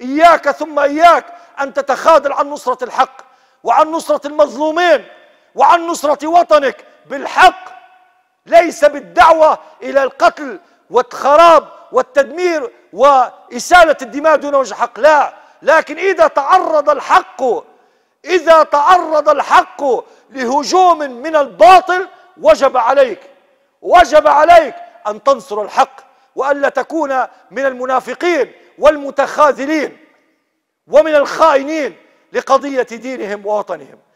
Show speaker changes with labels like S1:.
S1: إياك ثم إياك أن تتخاذل عن نصرة الحق وعن نصرة المظلومين وعن نصرة وطنك بالحق ليس بالدعوة إلى القتل والخراب والتدمير وإسالة الدماء دون وجه حق لا لكن إذا تعرض الحق إذا تعرض الحق لهجوم من الباطل وجب عليك وجب عليك أن تنصر الحق والا تكون من المنافقين والمتخاذلين ومن الخائنين لقضيه دينهم ووطنهم